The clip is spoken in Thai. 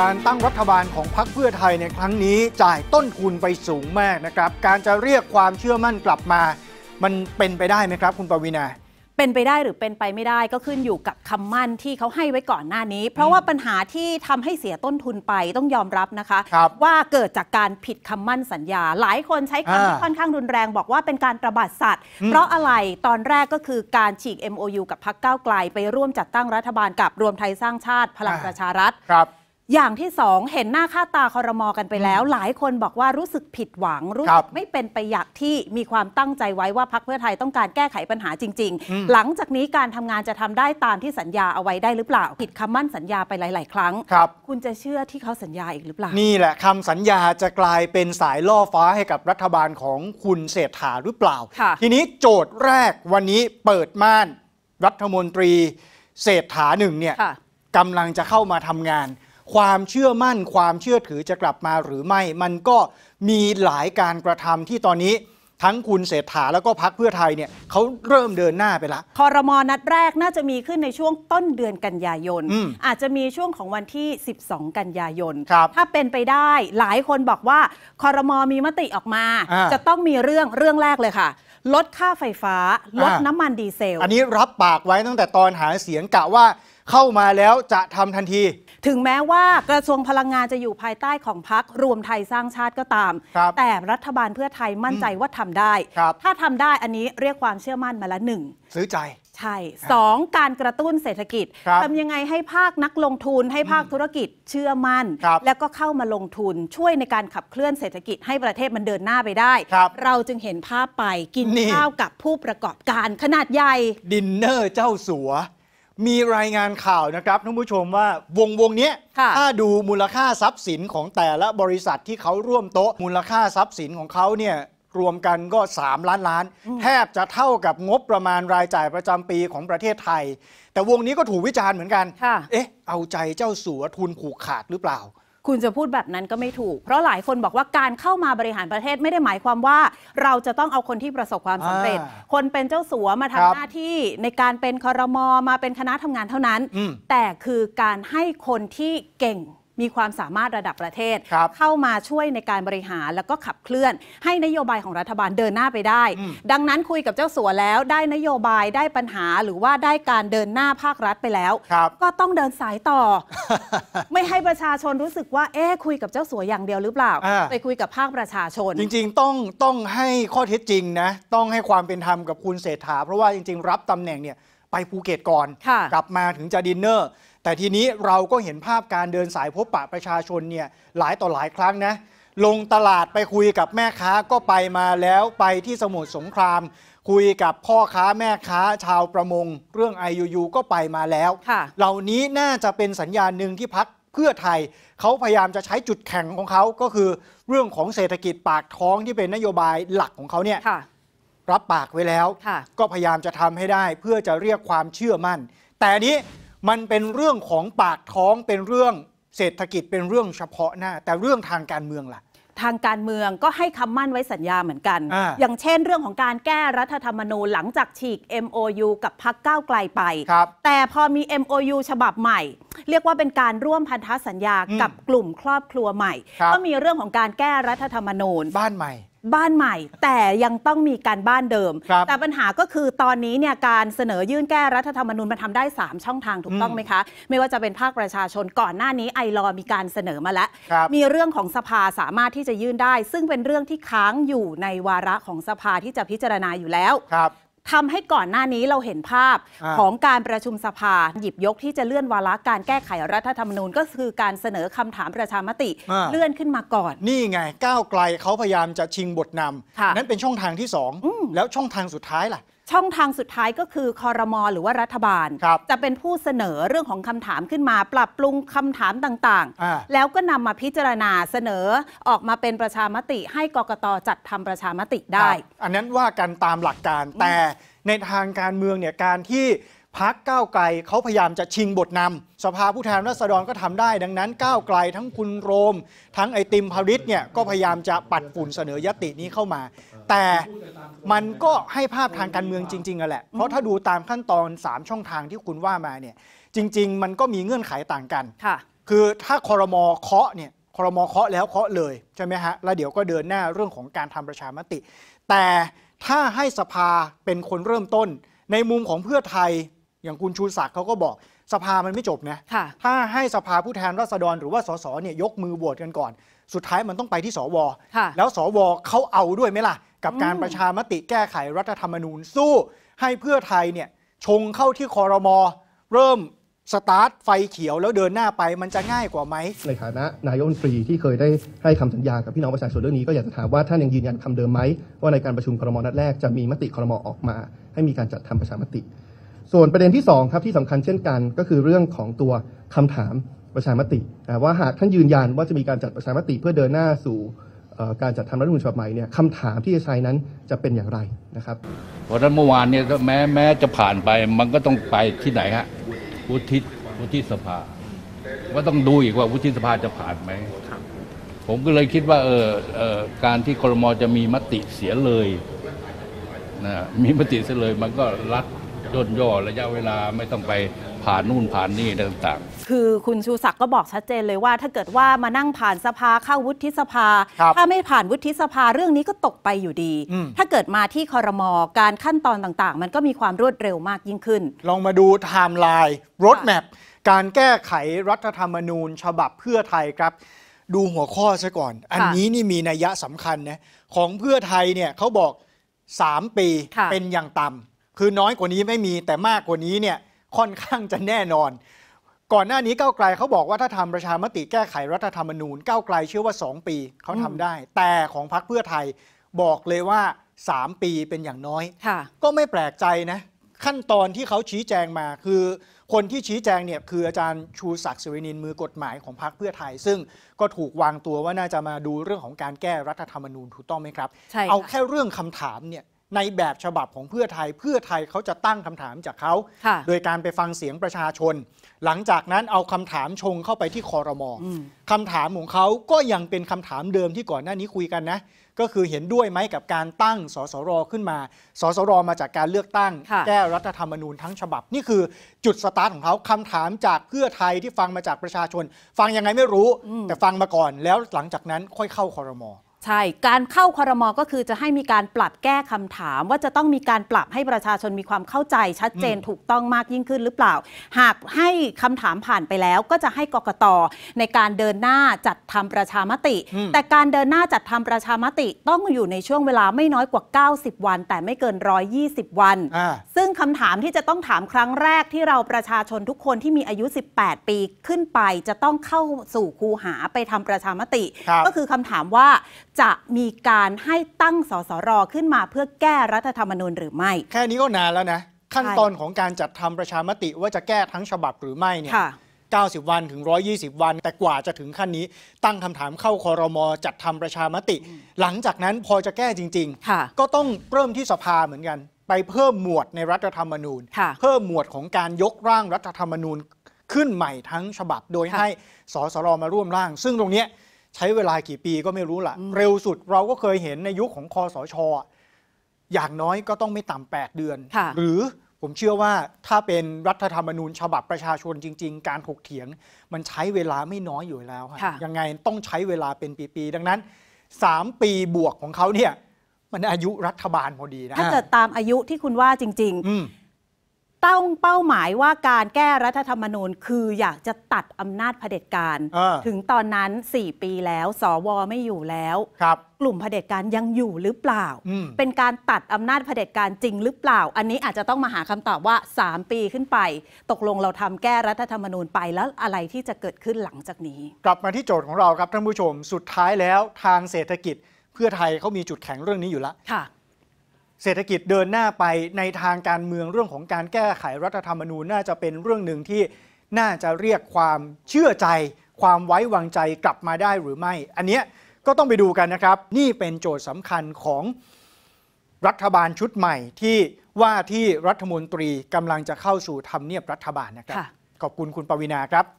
การตั้งรัฐบาลของพรรคเพื่อไทยในครั้งนี้จ่ายต้นทุนไปสูงมากนะครับ การจะเรียกความเชื่อมั่นกลับมา มันเป็นไปได้ไหมครับ คุณปวีณา เป็นไปได้หรือเป็นไปไม่ได้ก็ขึ้นอยู่กับคำมั่นที่เขาให้ไว้ก่อนหน้านี้ เพราะว่าปัญหาที่ทำให้เสียต้นทุนไปต้องยอมรับนะคะคว่าเกิดจากการผิดคำมั่นสัญญาหลายคนใช้คำที่ค่อนข้างรุนแรงบอกว่าเป็นการประบาดสัตว์เพราะอะไรตอนแรกก็คือการฉีก MOU กับพักเก้าไกล ไปร่วมจัดตั้งรัฐบาลกับรวมไทยสร้างชาติ พลังประชารัฐอย่างที่สองเห็นหน้าค่าตาคอรมอกันไปแล้ว หลายคนบอกว่ารู้สึกผิดหวัง รู้สึกไม่เป็นไปอย่างที่มีความตั้งใจไว้ว่าพักเพื่อไทยต้องการแก้ไขปัญหาจริง ๆ หลังจากนี้การทำงานจะทำได้ตามที่สัญญาเอาไว้ได้หรือเปล่า ผิดคำมั่นสัญญาไปหลาย ๆ ครั้งครับ คุณจะเชื่อที่เขาสัญญาอีกหรือเปล่า นี่แหละคำสัญญาจะกลายเป็นสายล่อฟ้าให้กับรัฐบาลของคุณเศรษฐาหรือเปล่าทีนี้โจทย์แรกวันนี้เปิดม่าน รัฐมนตรี เศรษฐาหนึ่งเนี่ยกำลังจะเข้ามาทำงานความเชื่อมั่น ความเชื่อถือจะกลับมาหรือไม่ มันก็มีหลายการกระทำที่ตอนนี้ทั้งคุณเศรษฐาแล้วก็พักเพื่อไทยเนี่ยเขาเริ่มเดินหน้าไปละ คอรมอนัดแรกน่าจะมีขึ้นในช่วงต้นเดือนกันยายนออาจจะมีช่วงของวันที่ 12 กันยายน ถ้าเป็นไปได้หลายคนบอกว่าคอรมอมีมติออกมา จะต้องมีเรื่องเรื่องแรกเลยค่ะ ลดค่าไฟฟ้า ลดน้ำมันดีเซล อันนี้รับปากไว้ตั้งแต่ตอนหาเสียงกะว่า เข้ามาแล้วจะทำทันทีถึงแม้ว่ากระทรวงพลังงานจะอยู่ภายใต้ของพักรวมไทยสร้างชาติก็ตาม แต่รัฐบาลเพื่อไทยมั่นใจว่าทำได้ ถ้าทำได้อันนี้เรียกความเชื่อมั่นมาละหนึ่ง ซื้อใจ ใช่สองการกระตุ้นเศรษฐกิจทำยังไงให้ภาคนักลงทุนให้ภาคธุรกิจเชื่อมั่น แล้วก็เข้ามาลงทุนช่วยในการขับเคลื่อนเศรษฐกิจให้ประเทศมันเดินหน้าไปได้เราจึงเห็นภาพไปกินข้าวกับผู้ประกอบการขนาดใหญ่ดินเนอร์เจ้าสัวมีรายงานข่าวนะครับท่านผู้ชมว่าวงวงนี้ถ้าดูมูลค่าทรัพย์สินของแต่ละบริษัทที่เขาร่วมโต๊ะ มูลค่าทรัพย์สินของเขาเนี่ยรวมกันก็ 3 ล้านล้าน แทบจะเท่ากับงบประมาณรายจ่ายประจำปีของประเทศไทยแต่วงนี้ก็ถูกวิจารณ์เหมือนกัน เอ๊ะ เอาใจเจ้าสัวทุนผูกขาดหรือเปล่าคุณจะพูดแบบนั้นก็ไม่ถูก เพราะหลายคนบอกว่าการเข้ามาบริหารประเทศไม่ได้หมายความว่าเราจะต้องเอาคนที่ประสบความสำเร็จ คนเป็นเจ้าสัวมาทำหน้าที่ในการเป็นคอรมอมาเป็นคณะทำงานเท่านั้น แต่คือการให้คนที่เก่งมีความสามารถระดับประเทศ เข้ามาช่วยในการบริหารแล้วก็ขับเคลื่อน ให้นโยบายของรัฐบาลเดินหน้าไปได้ ดังนั้นคุยกับเจ้าสัวแล้ว ได้นโยบายได้ปัญหาหรือว่าได้การเดินหน้าภาครัฐไปแล้ว ก็ต้องเดินสายต่อ ไม่ให้ประชาชนรู้สึกว่าเอ๊คุยกับเจ้าสัวอย่างเดียวหรือเปล่า ไปคุยกับภาคประชาชน จริงๆต้องต้องให้ข้อเท็จจริงนะต้องให้ความเป็นธรรมกับคุณเศรษฐาเพราะว่าจริงๆ รับตำแหน่งเนี่ยไปภูเก็ตก่อนกลับมาถึงจะดินเนอร์แต่ทีนี้เราก็เห็นภาพการเดินสายพบปะประชาชนเนี่ยหลายต่อหลายครั้งนะลงตลาดไปคุยกับแม่ค้าก็ไปมาแล้วไปที่สมุทรสงคราม คุยกับพ่อค้าแม่ค้า ชาวประมง เรื่อง i ยูก็ไปมาแล้วเหล่านี้น่าจะเป็นสัญญาณหนึ่งที่พักเพื่อไทยเขาพยายามจะใช้จุดแข็งของเขาก็คือ เรื่องของเศรษฐกิจปากท้องที่เป็นนโยบายหลักของเขาเนี่ยรับปากไว้แล้ว ก็พยายามจะทำให้ได้เพื่อจะเรียกความเชื่อมั่น แต่นี้มันเป็นเรื่องของปากท้องเป็นเรื่องเศรษฐกิจเป็นเรื่องเฉพาะหน้า แต่เรื่องทางการเมืองล่ะ ทางการเมืองก็ให้คำมั่นไว้สัญญาเหมือนกันออย่างเช่นเรื่องของการแก้รัฐธรรมนูญหลังจากฉีก MOU กับพักก้าวไกลไปแต่พอมี MOU ฉบับใหม่ เรียกว่าเป็นการร่วมพันธสัญญากับกลุ่มครอบครัวใหม่ก็มีเรื่องของการแก้รัฐธรรมนูญบ้านใหม่บ้านใหม่ แต่ยังต้องมีการบ้านเดิม แต่ปัญหาก็คือตอนนี้เนี่ยการเสนอยื่นแก้รัฐธรรมนูญมันทาได้3ช่องทางถูกต้องไหมคะ ไม่ว่าจะเป็นภาคประชาชนก่อนหน้านี้ไอรอมีการเสนอมาแล้วมีเรื่องของสภาสามารถที่จะยื่นได้ ซึ่งเป็นเรื่องที่ค้างอยู่ในวาระของสภาที่จะพิจารณาอยู่แล้วทำให้ก่อนหน้านี้เราเห็นภาพของการประชุมสภาหยิบยกที่จะเลื่อนวาระการแก้ไขรัฐธรรมนูญก็คือการเสนอคำถามประชามติเลื่อนขึ้นมาก่อน นี่ไงก้าวไกลเขาพยายามจะชิงบทนำนั้นเป็นช่องทางที่สองแล้วช่องทางสุดท้ายล่ะ ช่องทางสุดท้ายก็คือคอรมอหรือว่ารัฐบาลจะเป็นผู้เสนอเรื่องของคำถามขึ้นมาปรับปรุงคำถามต่างๆ แล้วก็นำมาพิจารณาเสนอออกมาเป็นประชามติให้กกตจัดทำประชามติได้อันนั้นว่ากันตามหลักการ แต่ในทางการเมืองเนี่ยการที่พักก้าวไกลเขาพยายามจะชิงบทนำ สภาผู้แทนราษฎรก็ทำได้ดังนั้น ก้าวไกลทั้งคุณโรม ทั้งไอติมพาริสเนี่ยก็พยายามจะปัดฝุ่นเสนอยตินี้เข้ามาแต่มันก็ให้ภาพทางการเมืองจริงๆอัแหละ เพราะถ้าดูตามขั้นตอน 3 ช่องทางที่คุณว่ามาเนี่ยจริงๆ มันก็มีเงื่อนไขต่างกัน คือถ้าคอรมอเคาะเนี่ยคอรมอเคาะแล้วเคาะเลย ใช่ไหมฮะ แล้วเดี๋ยวก็เดินหน้าเรื่องของการทำประชามติ แต่ถ้าให้สภาเป็นคนเริ่มต้นในมุมของเพื่อไทยอย่างคุณชูศักดิ์เขาก็บอกสภามันไม่จบนะถ้าให้สภาผู้แทนราษฎรหรือว่าสสเนี่ยยกมือโหวตกันก่อนสุดท้ายมันต้องไปที่สว แล้วสว เขาเอาด้วยไหมล่ะ กับการประชามติแก้ไขรัฐธรรมนูญสู้ ให้เพื่อไทยเนี่ยชงเข้าที่คอรมอเริ่มสตาร์ทไฟเขียวแล้วเดินหน้าไปมันจะง่ายกว่าไหมในฐานะนายกรัฐมนตรีที่เคยได้ให้คำสัญญากับพี่น้องประชาชนเรื่องนี้ก็อยากจะถามว่าท่านยังยืนยันคำเดิมไหมว่าในการประชุมครมนัดแรกจะมีมติครมออกมา ให้มีการจัดทำประชามติ ส่วนประเด็นที่2ครับที่สำคัญเช่นกันก็คือเรื่องของตัวคำถามประชามติว่าหากท่านยืนยันว่าจะมีการจัดประชามติเพื่อเดินหน้าสู่การจัดทำรัฐมนูญฉบับใหม่เนี่ยคำถามที่จะใช้นั้นจะเป็นอย่างไรนะครับเพราะนั้นเมื่อวานเนี่ยแม้แม้จะผ่านไป มันก็ต้องไปที่ไหนฮะวุฒิวุฒิสภา ว่าต้องดูอีกว่าวุฒิสภาจะผ่านไหม ผมก็เลยคิดว่าเออเออการที่ครมจะมีมติเสียเลยนะมีมติเสียเลย มันก็รัดย่นย่อระยะเวลาไม่ต้องไปผ่านนู่นผ่านนี่ต่างๆคือคุณชูศักดิ์ก็บอกชัดเจนเลยว่า ถ้าเกิดว่ามานั่งผ่านสภาเข้าวุฒิสภา ถ้าไม่ผ่านวุฒิสภาเรื่องนี้ก็ตกไปอยู่ดี ถ้าเกิดมาที่คอรมอการขั้นตอนต่าง ๆ มันก็มีความรวดเร็วมากยิ่งขึ้น ลองมาดูไทม์ไลน์รถแมพการแก้ไขรัฐธรรมนูญฉบับเพื่อไทยครับ ดูหัวข้อซะก่อน อันนี้นี่มีนัยสำคัญนะของเพื่อไทยเนี่ยเขาบอก3ปีเป็นอย่างต่ำคือน้อยกว่านี้ไม่มีแต่มากกว่านี้เนี่ยค่อนข้างจะแน่นอน ก่อนหน้านี้ก้าวไกลเขาบอกว่าถ้าทำประชามติแก้ไขรัฐธรรมนูญก้าวไกลเชื่อว่า 2 ปีเขาทำได้ แต่ของพรรคเพื่อไทยบอกเลยว่า 3 ปีเป็นอย่างน้อย ก็ไม่แปลกใจนะ ขั้นตอนที่เขาชี้แจงมาคือ คนที่ชี้แจงเนี่ยคืออาจารย์ชูศักดิ์สิรินินมือกฎหมายของพรรคเพื่อไทยซึ่งก็ถูกวางตัวว่าน่าจะมาดูเรื่องของการแก้รัฐธรรมนูญถูกต้องไหมครับเอาแค่เรื่องคำถามเนี่ยในแบบฉบับของเพื่อไทยเพื่อไทยเขาจะตั้งคำถามจากเขาโดยการไปฟังเสียงประชาชน หลังจากนั้นเอาคำถามชงเข้าไปที่คอรมอคำถามของเขาก็ยังเป็นคำถามเดิมที่ก่อนหน้านี้คุยกันนะก็คือเห็นด้วยไหมกับการตั้งสสรขึ้นมาสสรมาจากการเลือกตั้งแก้รัฐธรรมนูญทั้งฉบับนี่คือ จุดสตาร์ทของเขาคำถามจากเพื่อไทยที่ฟังมาจากประชาชน ฟังยังไงไม่รู้ แต่ฟังมาก่อนแล้วหลังจากนั้นค่อยเข้าคอรมอใช่ การเข้าคอรมอก็คือจะให้มีการปรับแก้คำถามว่าจะต้องมีการปรับให้ประชาชนมีความเข้าใจชัดเจนถูกต้องมากยิ่งขึ้นหรือเปล่า หากให้คำถามผ่านไปแล้วก็จะให้กกตในการเดินหน้าจัดทำประชามติ แต่การเดินหน้าจัดทำประชามติต้องอยู่ในช่วงเวลาไม่น้อยกว่า 90 วัน แต่ไม่เกิน120 วัน ซึ่งคำถามที่จะต้องถามครั้งแรกที่เราประชาชนทุกคนที่มีอายุ 18 ปีขึ้นไป จะต้องเข้าสู่คูหาไปทำประชามติ ก็คือคำถามว่าจะมีการให้ตั้งสสรขึ้นมาเพื่อแก้รัฐธรรมนูญหรือไม่ แค่นี้ก็นานแล้วนะ ขั้นตอนของการจัดทำประชามติว่าจะแก้ทั้งฉบับหรือไม่เนี่ย90 วันถึง 120 วัน แต่กว่าจะถึงขั้นนี้ ตั้งคำถามเข้าคอรมอจัดทำประชามติ หลังจากนั้นพอจะแก้จริง ๆ ก็ต้องเริ่มที่สภาเหมือนกัน ไปเพิ่มหมวดในรัฐธรรมนูญ เพิ่มหมวดของการยกร่างรัฐธรรมนูญขึ้นใหม่ทั้งฉบับโดยให้สสรมาร่วมร่าง ซึ่งตรงนี้ใช้เวลากี่ปีก็ไม่รู้ละเร็วสุดเราก็เคยเห็นในยุคของคอสช อย่างน้อยก็ต้องไม่ต่ำแปดเดือน หรือผมเชื่อว่าถ้าเป็นรัฐธรรมนูญฉบับประชาชนจริง ๆ การถกเถียง มันใช้เวลาไม่น้อยอยู่แล้ว ยังไงต้องใช้เวลาเป็นปี ๆ ดังนั้น 3 ปีบวกของเขาเนี่ย มันอายุรัฐบาลพอดีนะถ้าเกิดตามอายุที่คุณว่าจริงๆตั้งเป้าหมายว่าการแก้รัฐธรรมนูญคืออยากจะตัดอำนาจเผด็จการ ถึงตอนนั้น 4 ปีแล้วสวไม่อยู่แล้ว ครับกลุ่มเผด็จการยังอยู่หรือเปล่า เป็นการตัดอำนาจเผด็จการจริงหรือเปล่า อันนี้อาจจะต้องมาหาคำตอบว่า 3 ปีขึ้นไป ตกลงเราทำแก้รัฐธรรมนูญไปแล้วอะไรที่จะเกิดขึ้นหลังจากนี้ กลับมาที่โจทย์ของเราครับท่านผู้ชมสุดท้ายแล้วทางเศรษฐกิจ เพื่อไทยเขามีจุดแข็งเรื่องนี้อยู่แล้วเศรษฐกิจเดินหน้าไปในทางการเมืองเรื่องของการแก้ไขรัฐธรรมนูญน่าจะเป็นเรื่องหนึ่งที่น่าจะเรียกความเชื่อใจ ความไว้วางใจกลับมาได้หรือไม่ อันเนี้ยก็ต้องไปดูกันนะครับ นี่เป็นโจทย์สำคัญของรัฐบาลชุดใหม่ที่ว่าที่รัฐมนตรีกำลังจะเข้าสู่ทำเนียบรัฐบาลนะครับขอบคุณคุณปวีนาครับ